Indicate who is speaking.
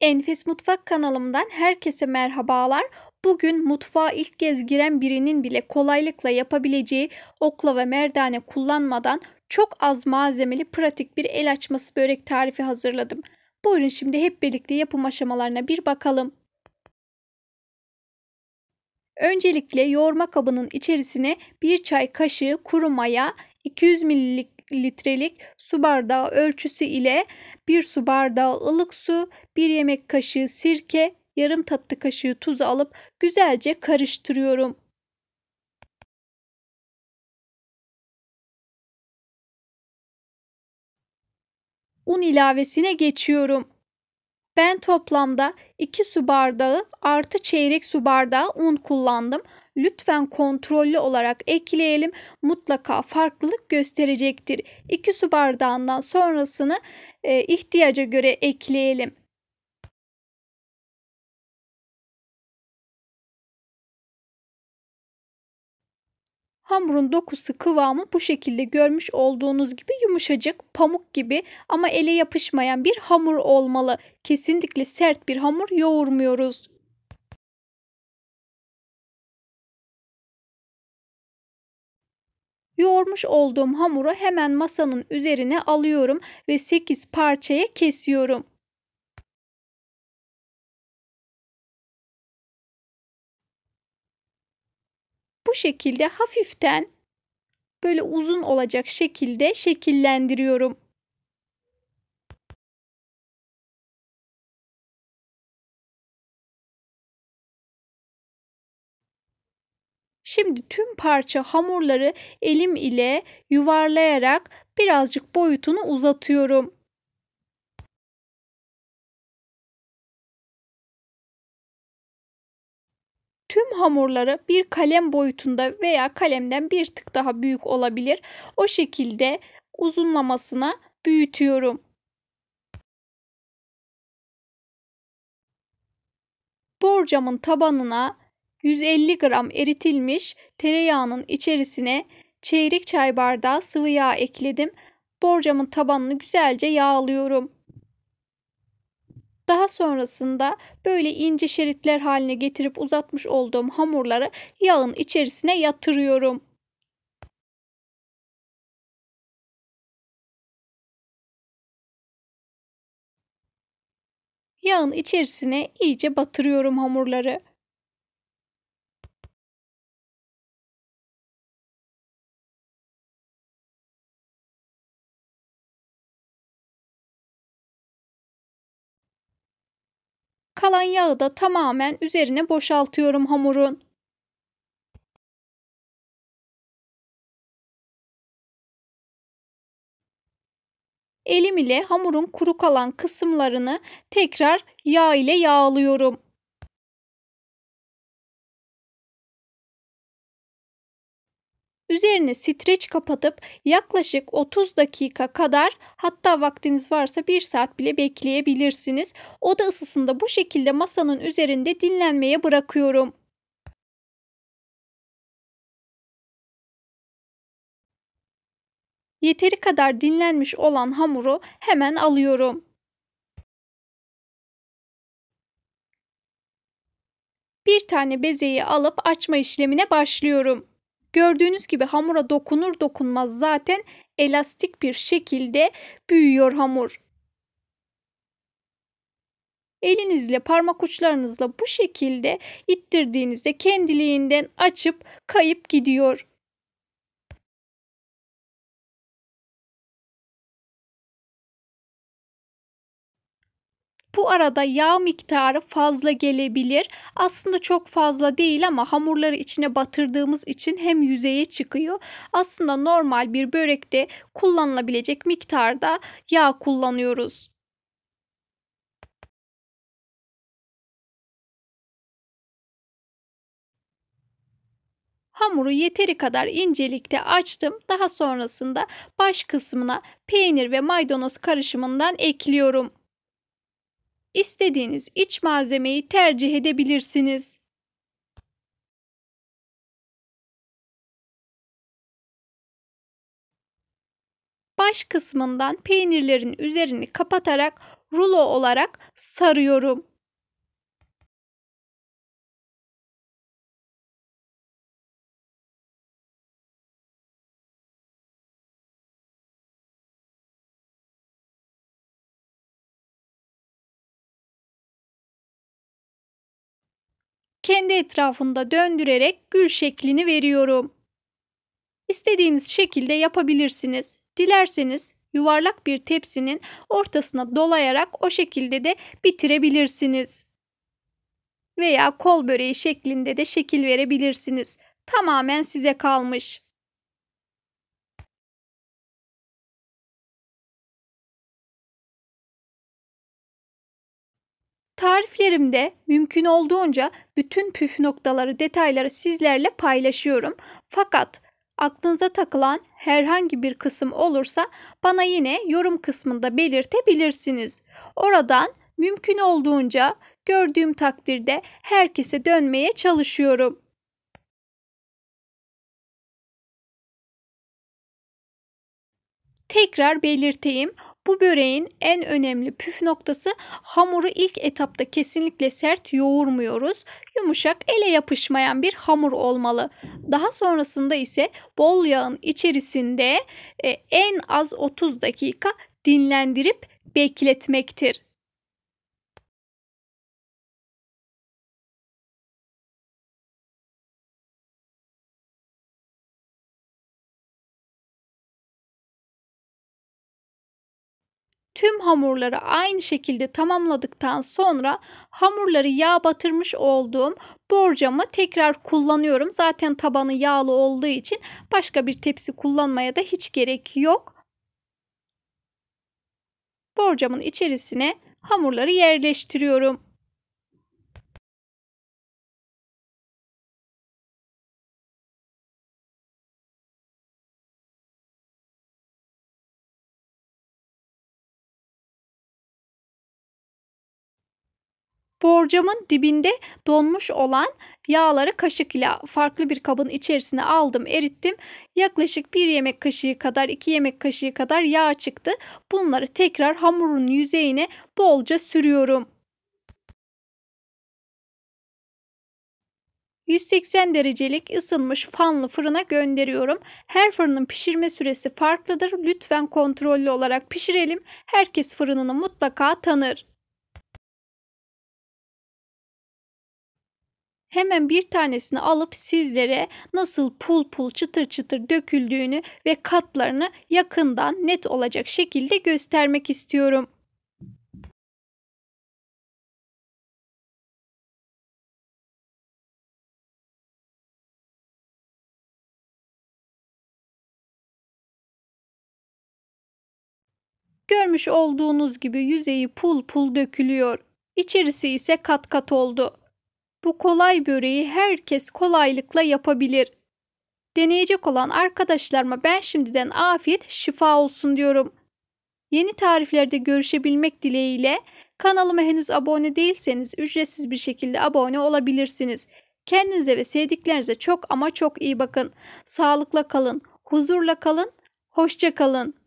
Speaker 1: Enfes Mutfak kanalımdan herkese merhabalar. Bugün mutfağa ilk kez giren birinin bile kolaylıkla yapabileceği okla ve merdane kullanmadan çok az malzemeli pratik bir el açması börek tarifi hazırladım. Buyurun şimdi hep birlikte yapım aşamalarına bir bakalım. Öncelikle yoğurma kabının içerisine 1 çay kaşığı kuru maya, 200 ml litrelik su bardağı ölçüsü ile 1 su bardağı ılık su, 1 yemek kaşığı sirke, yarım tatlı kaşığı tuz alıp güzelce karıştırıyorum. Un ilavesine geçiyorum. Ben toplamda 2 su bardağı artı çeyrek su bardağı un kullandım. Lütfen kontrollü olarak ekleyelim. Mutlaka farklılık gösterecektir. 2 su bardağından sonrasını e, ihtiyaca göre ekleyelim. Hamurun dokusu kıvamı bu şekilde görmüş olduğunuz gibi yumuşacık, pamuk gibi ama ele yapışmayan bir hamur olmalı. Kesinlikle sert bir hamur yoğurmuyoruz. Yoğurmuş olduğum hamuru hemen masanın üzerine alıyorum ve 8 parçaya kesiyorum. bu şekilde hafiften böyle uzun olacak şekilde şekillendiriyorum. Şimdi tüm parça hamurları elim ile yuvarlayarak birazcık boyutunu uzatıyorum. tüm hamurları bir kalem boyutunda veya kalemden bir tık daha büyük olabilir. O şekilde uzunlamasına büyütüyorum. Borcamın tabanına 150 gram eritilmiş tereyağının içerisine çeyrek çay bardağı sıvı yağ ekledim. Borcamın tabanını güzelce yağlıyorum. Daha sonrasında böyle ince şeritler haline getirip uzatmış olduğum hamurları yağın içerisine yatırıyorum.
Speaker 2: Yağın içerisine iyice batırıyorum hamurları. Kalan yağı da tamamen üzerine boşaltıyorum hamurun. Elim ile hamurun kuru kalan kısımlarını tekrar yağ ile yağlıyorum.
Speaker 1: Üzerine streç kapatıp yaklaşık 30 dakika kadar hatta vaktiniz varsa 1 saat bile bekleyebilirsiniz. Oda ısısında bu şekilde masanın üzerinde dinlenmeye bırakıyorum. Yeteri kadar dinlenmiş olan hamuru hemen alıyorum. Bir tane bezeyi alıp açma işlemine başlıyorum. Gördüğünüz gibi hamura dokunur dokunmaz zaten elastik bir şekilde büyüyor hamur. Elinizle parmak uçlarınızla bu şekilde ittirdiğinizde kendiliğinden açıp kayıp gidiyor. Bu arada yağ miktarı fazla gelebilir. Aslında çok fazla değil ama hamurları içine batırdığımız için hem yüzeye çıkıyor. Aslında normal bir börekte kullanılabilecek miktarda yağ kullanıyoruz. Hamuru yeteri kadar incelikte açtım. Daha sonrasında baş kısmına peynir ve maydanoz karışımından ekliyorum istediğiniz iç malzemeyi tercih edebilirsiniz.
Speaker 2: Baş kısmından peynirlerin üzerini kapatarak rulo olarak sarıyorum.
Speaker 1: kendi etrafında döndürerek gül şeklini veriyorum. İstediğiniz şekilde yapabilirsiniz. Dilerseniz yuvarlak bir tepsinin ortasına dolayarak o şekilde de bitirebilirsiniz. Veya kol böreği şeklinde de şekil verebilirsiniz. Tamamen size kalmış. Tariflerimde mümkün olduğunca bütün püf noktaları, detayları sizlerle paylaşıyorum. Fakat aklınıza takılan herhangi bir kısım olursa bana yine yorum kısmında belirtebilirsiniz. Oradan mümkün olduğunca gördüğüm takdirde herkese dönmeye çalışıyorum. Tekrar belirteyim. Bu böreğin en önemli püf noktası hamuru ilk etapta kesinlikle sert yoğurmuyoruz. Yumuşak ele yapışmayan bir hamur olmalı. Daha sonrasında ise bol yağın içerisinde e, en az 30 dakika dinlendirip bekletmektir. Tüm hamurları aynı şekilde tamamladıktan sonra hamurları yağ batırmış olduğum borcamı tekrar kullanıyorum. Zaten tabanı yağlı olduğu için başka bir tepsi kullanmaya da hiç gerek yok. Borcamın içerisine hamurları yerleştiriyorum. Borcamın dibinde donmuş olan yağları kaşık ile farklı bir kabın içerisine aldım erittim. Yaklaşık 1 yemek kaşığı kadar 2 yemek kaşığı kadar yağ çıktı. Bunları tekrar hamurun yüzeyine bolca sürüyorum. 180 derecelik ısınmış fanlı fırına gönderiyorum. Her fırının pişirme süresi farklıdır. Lütfen kontrollü olarak pişirelim. Herkes fırınını mutlaka tanır. hemen bir tanesini alıp sizlere nasıl pul pul çıtır çıtır döküldüğünü ve katlarını yakından net olacak şekilde göstermek istiyorum. Görmüş olduğunuz gibi yüzeyi pul pul dökülüyor. İçerisi ise kat kat oldu. Bu kolay böreği herkes kolaylıkla yapabilir. Deneyecek olan arkadaşlarıma ben şimdiden afiyet şifa olsun diyorum. Yeni tariflerde görüşebilmek dileğiyle kanalıma henüz abone değilseniz ücretsiz bir şekilde abone olabilirsiniz. Kendinize ve sevdiklerinize çok ama çok iyi bakın. Sağlıkla kalın, huzurla kalın, hoşça kalın.